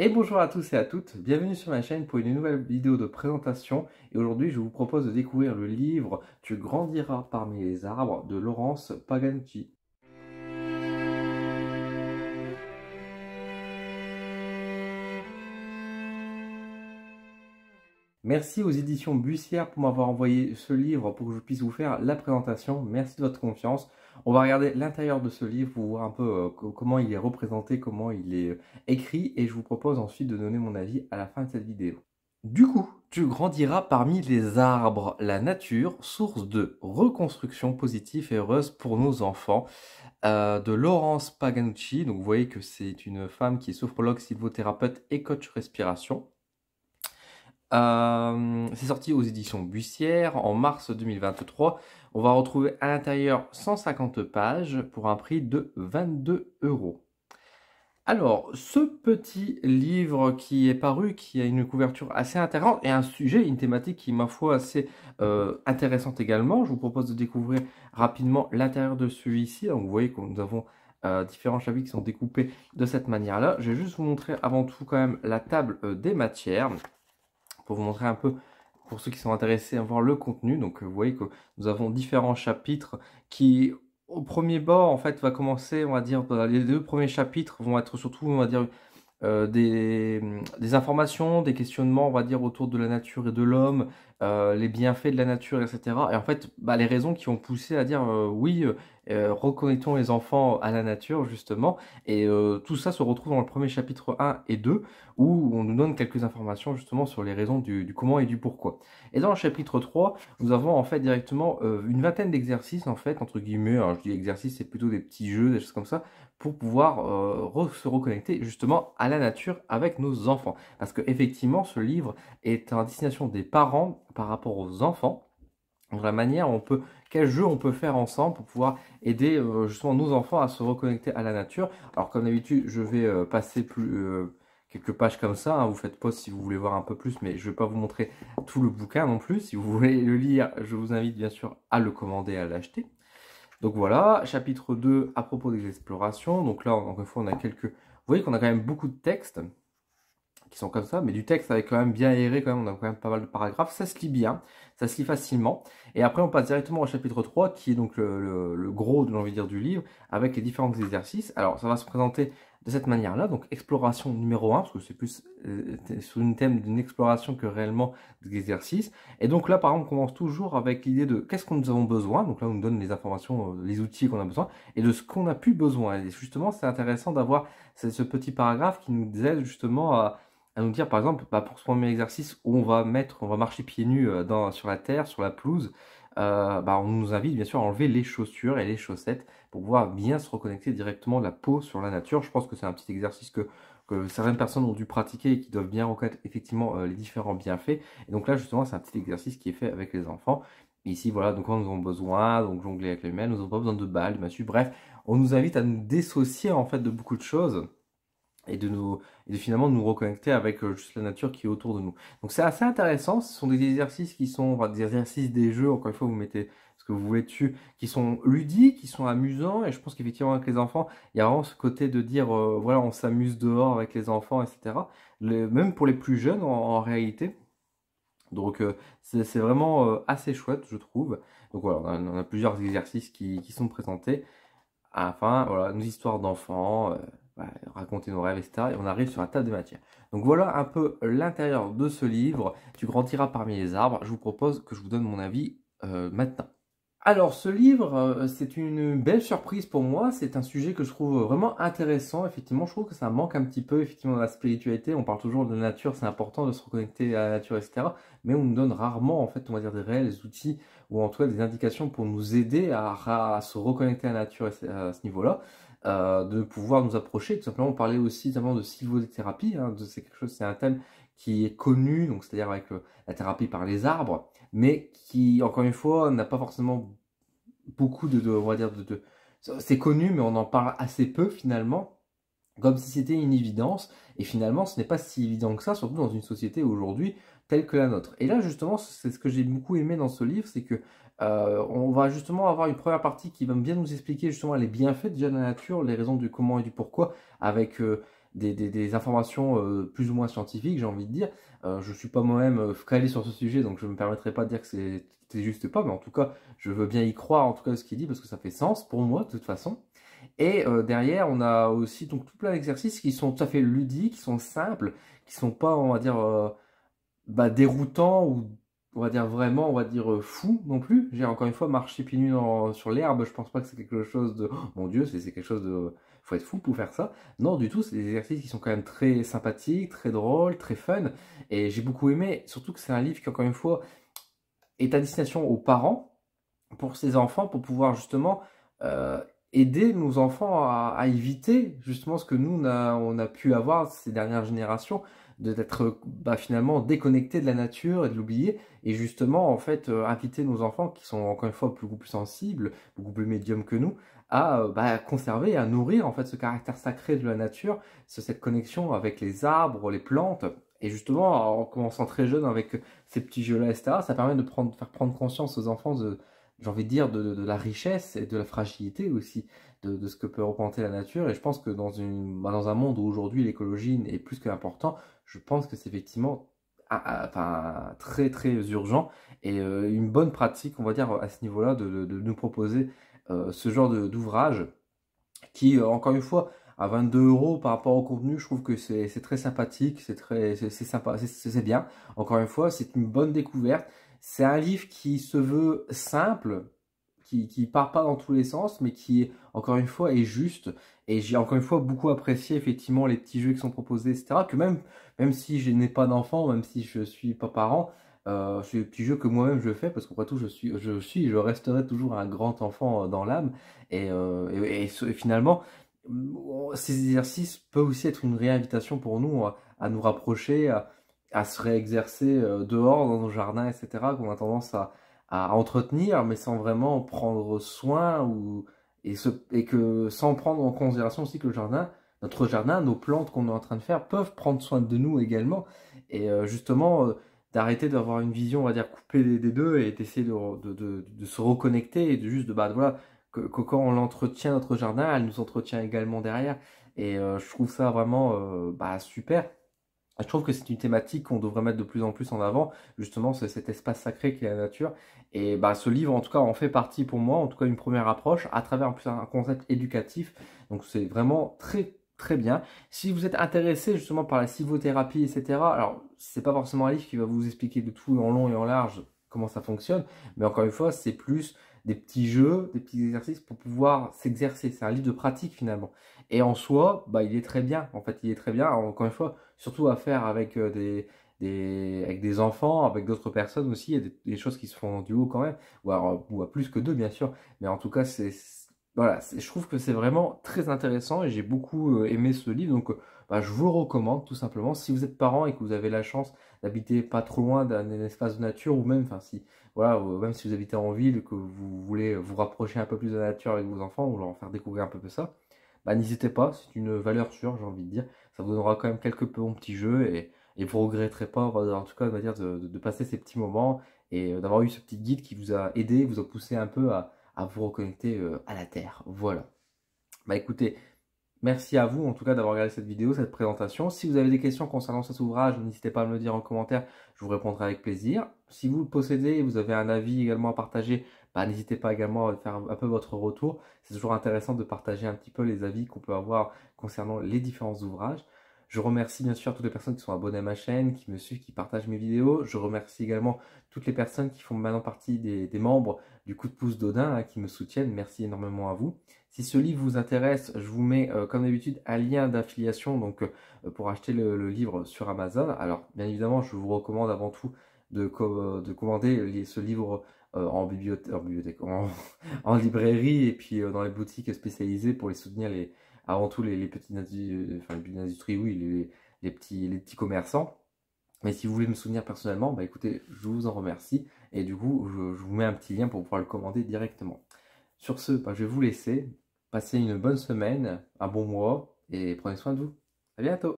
Et bonjour à tous et à toutes, bienvenue sur ma chaîne pour une nouvelle vidéo de présentation et aujourd'hui je vous propose de découvrir le livre Tu grandiras parmi les arbres de Laurence Paganchi. Merci aux éditions Bussière pour m'avoir envoyé ce livre pour que je puisse vous faire la présentation. Merci de votre confiance. On va regarder l'intérieur de ce livre pour voir un peu euh, comment il est représenté, comment il est euh, écrit et je vous propose ensuite de donner mon avis à la fin de cette vidéo. Du coup, tu grandiras parmi les arbres, la nature, source de reconstruction positive et heureuse pour nos enfants, euh, de Laurence Paganucci. Donc vous voyez que c'est une femme qui est sophrologue, sylvothérapeute et coach respiration. Euh, c'est sorti aux éditions Bussière en mars 2023. On va retrouver à l'intérieur 150 pages pour un prix de 22 euros. Alors, ce petit livre qui est paru, qui a une couverture assez intéressante et un sujet, une thématique qui, ma foi, assez euh, intéressante également. Je vous propose de découvrir rapidement l'intérieur de celui-ci. Donc, vous voyez que nous avons euh, différents chapitres qui sont découpés de cette manière-là. Je vais juste vous montrer avant tout quand même la table des matières pour vous montrer un peu pour ceux qui sont intéressés à voir le contenu. Donc euh, vous voyez que nous avons différents chapitres qui au premier bord en fait va commencer, on va dire, bah, les deux premiers chapitres vont être surtout, on va dire, euh, des, informations, des questionnements, on va dire, autour de la nature et de l'homme, euh, les bienfaits de la nature, etc. Et en fait, bah, les raisons qui ont poussé à dire oui, euh, « Reconnectons les enfants à la nature justement, et euh, tout ça se retrouve dans le premier chapitre 1 et 2, où on nous donne quelques informations justement sur les raisons du, comment et du pourquoi. Et dans le chapitre 3, nous avons en fait directement euh, une vingtaine d'exercices en fait, entre guillemets, je dis exercices, c'est plutôt des petits jeux, des choses comme ça, pour pouvoir se reconnecter justement à la nature avec nos enfants. Parce que effectivement, ce livre est à destination des parents par rapport aux enfants. de la manière on peut quel jeu on peut faire ensemble pour pouvoir aider euh, justement nos enfants à se reconnecter à la nature. Alors comme d'habitude, je vais euh, passer plus, euh, quelques pages comme ça, hein. vous faites pause si vous voulez voir un peu plus, mais je ne vais pas vous montrer tout le bouquin non plus. Si vous voulez le lire, je vous invite bien sûr à le commander, à l'acheter. Donc voilà, chapitre 2 à propos des explorations. Donc là, encore une fois, on a quelques... Vous voyez qu'on a quand même beaucoup de textes qui sont comme ça, mais du texte avec quand même bien aéré, quand même, on a quand même pas mal de paragraphes, ça se lit bien ça se lit facilement. Et après, on passe directement au chapitre 3, qui est donc le, gros, de l'envie de dire, du livre, avec les différents exercices. Alors, ça va se présenter de cette manière-là, donc exploration numéro 1, parce que c'est plus euh, sur une thème d'une exploration que réellement d'exercice. Et donc là, par exemple, on commence toujours avec l'idée de qu'est-ce qu'on nous avons besoin. Donc là, on nous donne les informations, euh, les outils qu'on a besoin, et de ce qu'on a pu besoin. Et justement, c'est intéressant d'avoir ce petit paragraphe qui nous aide justement à à nous dire par exemple bah, pour ce premier exercice on va mettre, on va marcher pieds nus euh, sur la terre, sur la pelouse, euh, bah, on nous invite bien sûr à enlever les chaussures et les chaussettes pour pouvoir bien se reconnecter directement la peau sur la nature. Je pense que c'est un petit exercice que, certaines personnes ont dû pratiquer et qui doivent bien reconnaître effectivement euh, les différents bienfaits. Et donc là justement c'est un petit exercice qui est fait avec les enfants. ici voilà donc on nous avons besoin, donc jongler avec les mains, nous n'avons pas besoin de balles, de massue, bref, on nous invite à nous dissocier en fait de beaucoup de choses et de nous et de finalement nous reconnecter avec euh, juste la nature qui est autour de nous. Donc c'est assez intéressant, ce sont des exercices qui sont des exercices des jeux, encore une fois vous mettez ce que vous voulez dessus, qui sont ludiques, qui sont amusants et je pense qu'effectivement avec les enfants, il y a vraiment ce côté de dire euh, voilà on s'amuse dehors avec les enfants, etc. même pour les plus jeunes en, réalité. Donc euh, c'est vraiment assez chouette je trouve. Donc voilà, on a, plusieurs exercices qui, qui, sont présentés enfin voilà, nos histoires d'enfants. Bah, raconter nos rêves, etc. Et on arrive sur un tas de matières. Donc voilà un peu l'intérieur de ce livre. Tu grandiras parmi les arbres. Je vous propose que je vous donne mon avis euh, maintenant. Alors ce livre, euh, c'est une belle surprise pour moi, c'est un sujet que je trouve vraiment intéressant, effectivement je trouve que ça manque un petit peu effectivement de la spiritualité, on parle toujours de la nature, c'est important de se reconnecter à la nature, etc. Mais on nous donne rarement en fait on va dire des réels outils ou en tout cas des indications pour nous aider à, à se reconnecter à la nature à ce niveau-là. Euh, de pouvoir nous approcher, tout simplement parler aussi notamment de sylvothérapie, hein, c'est quelque chose, c'est un thème qui est connu, donc c'est-à-dire avec euh, la thérapie par les arbres, mais qui, encore une fois, n'a pas forcément beaucoup de, dire, de c'est connu, mais on en parle assez peu finalement, comme si c'était une évidence, et finalement ce n'est pas si évident que ça, surtout dans une société aujourd'hui telle que la nôtre. Et là justement, c'est ce que j'ai beaucoup aimé dans ce livre, c'est que euh, on va justement avoir une première partie qui va bien nous expliquer justement les bienfaits de la nature, les raisons du comment et du pourquoi, avec euh, des, informations euh, plus ou moins scientifiques, j'ai envie de dire. je ne suis pas moi-même calé sur ce sujet, donc je ne me permettrai pas de dire que c'est juste pas, mais en tout cas, je veux bien y croire en tout cas ce qu'il dit, parce que ça fait sens pour moi de toute façon. Et derrière, on a aussi donc tout plein d'exercices qui sont tout à fait ludiques, qui sont simples, qui sont pas, on va dire, bah, déroutants ou on va dire vraiment, on va dire euh, fou non plus. J'ai encore une fois marché pieds nus sur l'herbe, je pense pas que c'est quelque chose de oh mon dieu, c'est quelque chose de faut être fou pour faire ça. Non, du tout, c'est des exercices qui sont quand même très sympathiques, très drôles, très fun et j'ai beaucoup aimé, surtout que c'est un livre qui encore une fois est à destination aux parents pour ces enfants pour pouvoir justement euh, aider nos enfants à, éviter justement ce que nous on a pu avoir ces dernières générations d'être bah, finalement déconnecté de la nature et de l'oublier, et justement, en fait, euh, inviter nos enfants, qui sont encore une fois beaucoup plus sensibles, beaucoup plus médiums que nous, à euh, bah, conserver, à nourrir en fait ce caractère sacré de la nature, cette connexion avec les arbres, les plantes, et justement, en commençant très jeune avec ces petits jeux-là, etc., ça permet de faire prendre conscience aux enfants de, j'ai envie de dire, de, la richesse et de la fragilité aussi de, ce que peut représenter la nature. Et je pense que dans, bah, un monde où aujourd'hui l'écologie est plus que important je pense que c'est effectivement ah, ah, enfin, très très urgent et euh, une bonne pratique, on va dire, à ce niveau-là, de, nous proposer euh, ce genre d'ouvrage qui, euh, encore une fois, à 22 euros par rapport au contenu, je trouve que c'est très sympathique, c'est très c'est sympa, c'est bien. Encore une fois, c'est une bonne découverte. C'est un livre qui se veut simple, qui, qui part pas dans tous les sens, mais qui, encore une fois, est juste. Et j'ai encore une fois beaucoup apprécié effectivement les petits jeux qui sont proposés, etc. Que même, même si je n'ai pas d'enfant, même si je suis pas parent, euh, c'est des petits jeux que moi-même je fais parce qu'après tout, je suis, je suis, je resterai toujours un grand enfant euh, dans l'âme. Et, euh, et, finalement, ces exercices peuvent aussi être une réinvitation pour nous euh, à, nous rapprocher, à, à se réexercer dehors dans nos jardins, etc. Qu'on a tendance à à entretenir, mais sans vraiment prendre soin ou et, que sans prendre en considération aussi que le jardin, notre jardin, nos plantes qu'on est en train de faire peuvent prendre soin de nous également. Et euh, justement, euh, d'arrêter d'avoir une vision, on va dire, coupée des, deux et d'essayer de, de, se reconnecter et de juste de bah voilà que, quand on l'entretient notre jardin, elle nous entretient également derrière. Et euh, je trouve ça vraiment bah, super. Ah, je trouve que c'est une thématique qu'on devrait mettre de plus en plus en avant, justement, c'est cet espace sacré qui est la nature. Et bah, ce livre, en tout cas, en fait partie pour moi, en tout cas, une première approche à travers un concept éducatif. Donc, c'est vraiment très, très bien. Si vous êtes intéressé justement par la civothérapie, etc., alors, c'est pas forcément un livre qui va vous expliquer de tout en long et en large comment ça fonctionne, mais encore une fois, c'est plus des petits jeux, des petits exercices pour pouvoir s'exercer. C'est un livre de pratique finalement. Et en soi, bah, il est très bien. En fait, il est très bien. encore une fois, surtout à faire avec euh, des, avec des enfants, avec d'autres personnes aussi. Il y a des, choses qui se font du haut quand même, euh, ou à plus que deux, bien sûr. Mais en tout cas, c'est voilà, je trouve que c'est vraiment très intéressant et j'ai beaucoup euh, aimé ce livre. Donc, euh, bah, je vous recommande tout simplement. Si vous êtes parent et que vous avez la chance d'habiter pas trop loin d'un espace de nature ou même, enfin, si, voilà, même si vous habitez en ville, que vous voulez vous rapprocher un peu plus de la nature avec vos enfants ou leur faire découvrir un peu ça, bah, n'hésitez pas. C'est une valeur sûre, j'ai envie de dire. Ça vous donnera quand même quelques bons petits jeux et, et vous regretterez pas, en tout cas, de passer ces petits moments et euh, d'avoir eu ce petit guide qui vous a aidé, vous a poussé un peu à à vous reconnecter euh, à la Terre. Voilà. Bah écoutez, merci à vous en tout cas d'avoir regardé cette vidéo, cette présentation. Si vous avez des questions concernant cet ouvrage, n'hésitez pas à me le dire en commentaire, je vous répondrai avec plaisir. Si vous le possédez et vous avez un avis également à partager, bah, n'hésitez pas également à faire un peu votre retour. C'est toujours intéressant de partager un petit peu les avis qu'on peut avoir concernant les différents ouvrages. Je remercie bien sûr toutes les personnes qui sont abonnées à ma chaîne, qui me suivent, qui partagent mes vidéos. Je remercie également toutes les personnes qui font maintenant partie des, membres du coup de pouce d'Odin, hein, qui me soutiennent. Merci énormément à vous. Si ce livre vous intéresse, je vous mets euh, comme d'habitude un lien d'affiliation donc euh, pour acheter le, livre sur Amazon. Alors bien évidemment, je vous recommande avant tout de, euh, commander ce livre en, bibliothèque, en, en, librairie et puis dans les boutiques spécialisées pour les soutenir les avant tout les, petits petites industries, euh, enfin, les industries, oui, les, les, petits, les petits commerçants. Mais si vous voulez me souvenir personnellement, bah écoutez, je vous en remercie. Et du coup, je, vous mets un petit lien pour pouvoir le commander directement. Sur ce, bah, je vais vous laisser. Passez une bonne semaine, un bon mois et prenez soin de vous. À bientôt